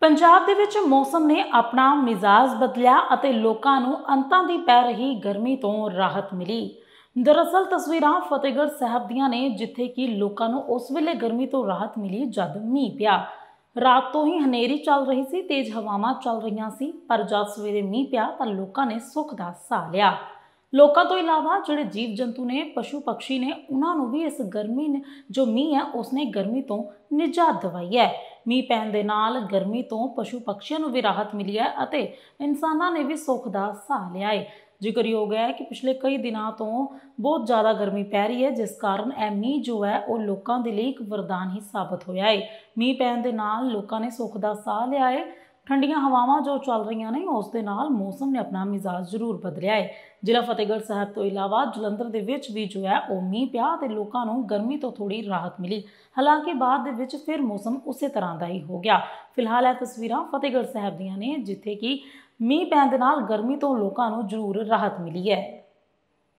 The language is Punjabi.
ਪੰਜਾਬ ਦੇ ਵਿੱਚ ਮੌਸਮ ਨੇ ਆਪਣਾ ਮਿਜ਼ਾਜ ਬਦਲਿਆ ਅਤੇ ਲੋਕਾਂ ਨੂੰ ਅੰਤਾਂ ਦੀ ਪੈ ਰਹੀ ਗਰਮੀ ਤੋਂ ਰਾਹਤ ਮਿਲੀ ਦਰਅਸਲ ਤਸਵੀਰਾਂ ਫਤਿਹਗੜ੍ਹ ਸਾਹਿਬ ਦੀਆਂ ਨੇ ਜਿੱਥੇ ਕਿ ਲੋਕਾਂ ਨੂੰ ਉਸ ਵੇਲੇ ਗਰਮੀ ਤੋਂ ਰਾਹਤ ਮਿਲੀ ਜਦ ਮੀਂਹ ਪਿਆ ਰਾਤ ਤੋਂ ਹੀ ਹਨੇਰੀ ਚੱਲ ਰਹੀ ਸੀ ਤੇਜ਼ ਹਵਾਵਾਂ ਚੱਲ ਰਹੀਆਂ ਸੀ ਪਰ ਜਦ ਸਵੇਰੇ ਮੀਂਹ ਪਿਆ ਤਾਂ ਲੋਕਾਂ ਨੇ ਸੁੱਖ ਦਾ ਸਾਹ ਲਿਆ ਲੋਕਾਂ ਤੋਂ ਇਲਾਵਾ ਜਿਹੜੇ ਜੀਵ ਜੰਤੂ ਨੇ ਪਸ਼ੂ ਪੰਛੀ ਨੇ ਉਹਨਾਂ ਨੂੰ ਵੀ ਇਸ ਗਰਮੀ ਨੇ ਜੋ ਮੀਂਹ ਹੈ ਉਸਨੇ ਗਰਮੀ ਤੋਂ ਨਿਜਾਤ ਦਵਾਈ ਹੈ ਮੀਂਹ ਪੈਣ ਦੇ ਨਾਲ ਗਰਮੀ ਤੋਂ ਪਸ਼ੂ ਪੰਛੀਆਂ ਨੂੰ ਵੀ ਰਾਹਤ ਮਿਲੀ ਹੈ ਅਤੇ ਇਨਸਾਨਾਂ ਨੇ ਵੀ ਸੁੱਖ ਦਾ ਸਾਹ ਲਿਆ ਹੈ ਜ਼ਿਕਰ ਗਿਆ ਹੈ ਕਿ ਪਿਛਲੇ ਕਈ ਦਿਨਾਂ ਤੋਂ ਬਹੁਤ ਜ਼ਿਆਦਾ ਗਰਮੀ ਪੈ ਰਹੀ ਹੈ ਜਿਸ ਕਾਰਨ ਇਹ ਮੀਂਹ ਜੋ ਹੈ ਉਹ ਲੋਕਾਂ ਦੇ ਲਈ ਇੱਕ ਵਰਦਾਨ ਹੀ ਸਾਬਤ ਹੋਇਆ ਹੈ ਮੀਂਹ ਪੈਣ ਦੇ ਨਾਲ ਲੋਕਾਂ ਨੇ ਸੁੱਖ ਦਾ ਸਾਹ ਲਿਆ ਹੈ ਠੰਡੀਆਂ ਹਵਾਵਾਂ ਜੋ ਚੱਲ ਰਹੀਆਂ ਨੇ ਉਸ ਦੇ ਨਾਲ ਮੌਸਮ ਨੇ ਆਪਣਾ ਮਿਜ਼ਾਜ ਜ਼ਰੂਰ ਬਦਲਿਆ ਹੈ ਜ਼ਿਲ੍ਹਾ ਫਤਿਹਗੜ੍ਹ ਸਾਹਿਬ ਤੋਂ ਇਲਾਵਾ ਜਲੰਧਰ ਦੇ ਵਿੱਚ ਵੀ ਜੋ ਹੈ ਉਹ ਮੀਂਹ ਪਿਆ ਤੇ ਲੋਕਾਂ ਨੂੰ ਗਰਮੀ ਤੋਂ ਥੋੜੀ ਰਾਹਤ ਮਿਲੀ ਹਾਲਾਂਕਿ ਬਾਅਦ ਦੇ ਵਿੱਚ ਫਿਰ ਮੌਸਮ ਉਸੇ ਤਰ੍ਹਾਂ ਦਾ ਹੀ ਹੋ ਗਿਆ ਫਿਲਹਾਲ ਇਹ ਤਸਵੀਰਾਂ ਫਤਿਹਗੜ੍ਹ ਸਾਹਿਬ ਦੀਆਂ ਨੇ ਜਿੱਥੇ ਕਿ ਮੀਂਹ ਪੈਣ ਦੇ ਨਾਲ ਗਰਮੀ ਤੋਂ ਲੋਕਾਂ ਨੂੰ ਜ਼ਰੂਰ ਰਾਹਤ ਮਿਲੀ ਹੈ